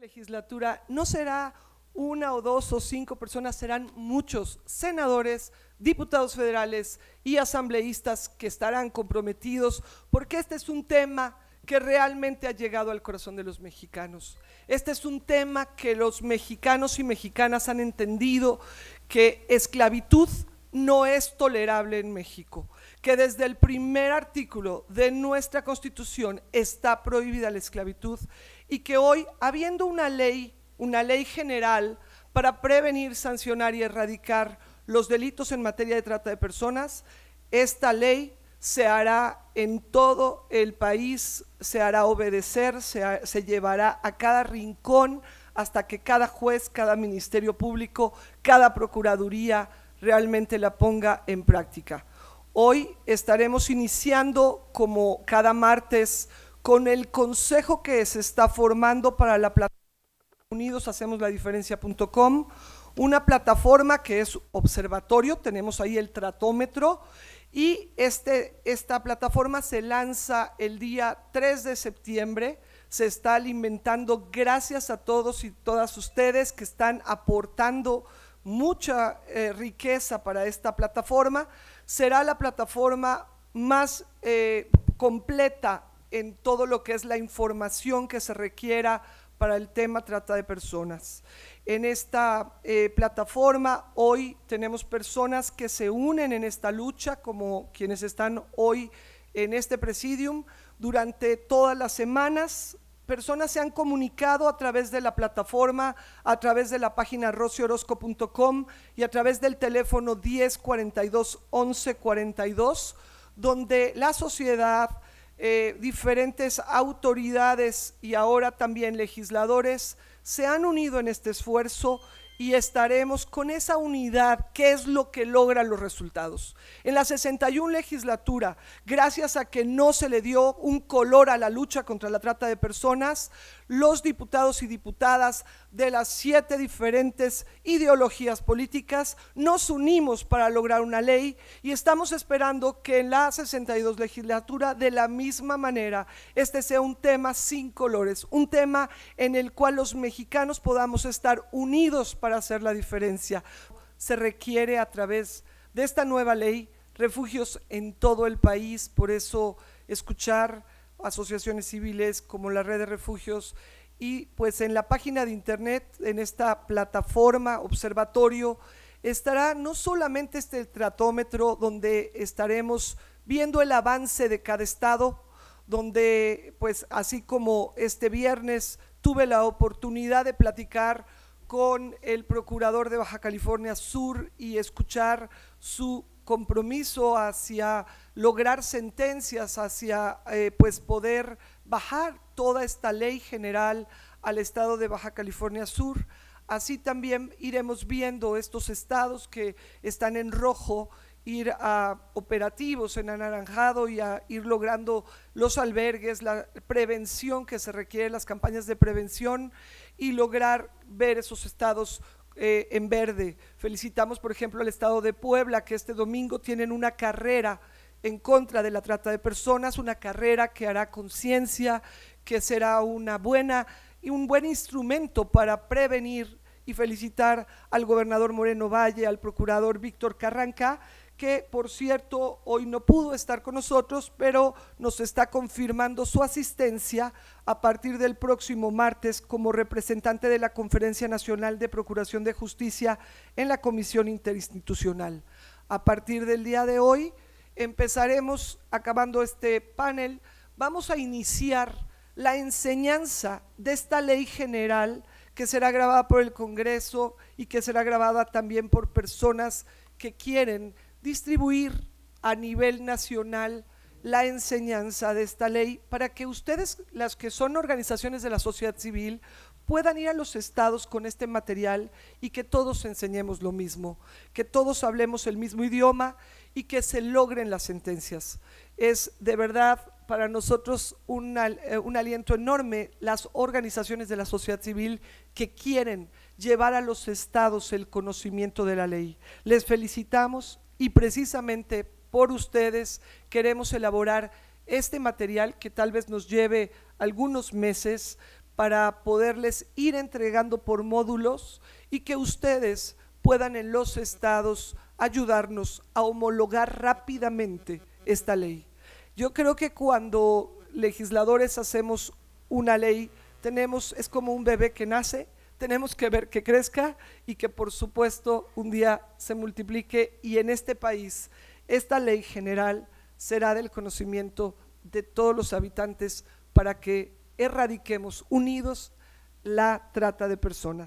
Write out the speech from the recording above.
legislatura no será una o dos o cinco personas, serán muchos senadores, diputados federales y asambleístas que estarán comprometidos porque este es un tema que realmente ha llegado al corazón de los mexicanos. Este es un tema que los mexicanos y mexicanas han entendido que esclavitud no es tolerable en México, que desde el primer artículo de nuestra Constitución está prohibida la esclavitud y que hoy, habiendo una ley, una ley general para prevenir, sancionar y erradicar los delitos en materia de trata de personas, esta ley se hará en todo el país, se hará obedecer, se, llevará a cada rincón hasta que cada juez, cada ministerio público, cada procuraduría, realmente la ponga en práctica. Hoy estaremos iniciando, como cada martes, con el consejo que se está formando para la plataforma Unidos Hacemos la Diferencia.com, una plataforma que es observatorio, tenemos ahí el tratómetro, y este, esta plataforma se lanza el día 3 de septiembre, se está alimentando gracias a todos y todas ustedes que están aportando mucha eh, riqueza para esta plataforma. Será la plataforma más eh, completa en todo lo que es la información que se requiera para el tema trata de personas. En esta eh, plataforma hoy tenemos personas que se unen en esta lucha, como quienes están hoy en este presidium. Durante todas las semanas personas se han comunicado a través de la plataforma, a través de la página rociorosco.com y a través del teléfono 1042 1142, donde la sociedad, eh, diferentes autoridades y ahora también legisladores se han unido en este esfuerzo y estaremos con esa unidad, que es lo que logra los resultados. En la 61 legislatura, gracias a que no se le dio un color a la lucha contra la trata de personas, los diputados y diputadas de las siete diferentes ideologías políticas nos unimos para lograr una ley y estamos esperando que en la 62 legislatura, de la misma manera, este sea un tema sin colores, un tema en el cual los mexicanos podamos estar unidos para hacer la diferencia. Se requiere a través de esta nueva ley refugios en todo el país, por eso escuchar asociaciones civiles como la red de refugios y pues en la página de internet, en esta plataforma observatorio, estará no solamente este tratómetro donde estaremos viendo el avance de cada estado, donde pues así como este viernes tuve la oportunidad de platicar con el procurador de Baja California Sur y escuchar su compromiso hacia lograr sentencias, hacia eh, pues poder bajar toda esta ley general al estado de Baja California Sur. Así también iremos viendo estos estados que están en rojo ir a operativos en Anaranjado y a ir logrando los albergues, la prevención que se requiere, las campañas de prevención y lograr ver esos estados eh, en verde. Felicitamos, por ejemplo, al estado de Puebla, que este domingo tienen una carrera en contra de la trata de personas, una carrera que hará conciencia, que será una buena y un buen instrumento para prevenir y felicitar al gobernador Moreno Valle, al procurador Víctor Carranca que por cierto hoy no pudo estar con nosotros, pero nos está confirmando su asistencia a partir del próximo martes como representante de la Conferencia Nacional de Procuración de Justicia en la Comisión Interinstitucional. A partir del día de hoy empezaremos, acabando este panel, vamos a iniciar la enseñanza de esta ley general que será grabada por el Congreso y que será grabada también por personas que quieren distribuir a nivel nacional la enseñanza de esta ley para que ustedes, las que son organizaciones de la sociedad civil, puedan ir a los estados con este material y que todos enseñemos lo mismo, que todos hablemos el mismo idioma y que se logren las sentencias. Es de verdad para nosotros un, eh, aliento enorme las organizaciones de la sociedad civil que quieren llevar a los estados el conocimiento de la ley. Les felicitamos y precisamente por ustedes queremos elaborar este material que tal vez nos lleve algunos meses para poderles ir entregando por módulos y que ustedes puedan en los estados ayudarnos a homologar rápidamente esta ley. Yo creo que cuando legisladores hacemos una ley, tenemos, es como un bebé que nace tenemos que ver que crezca y que por supuesto un día se multiplique y en este país esta ley general será del conocimiento de todos los habitantes para que erradiquemos unidos la trata de personas.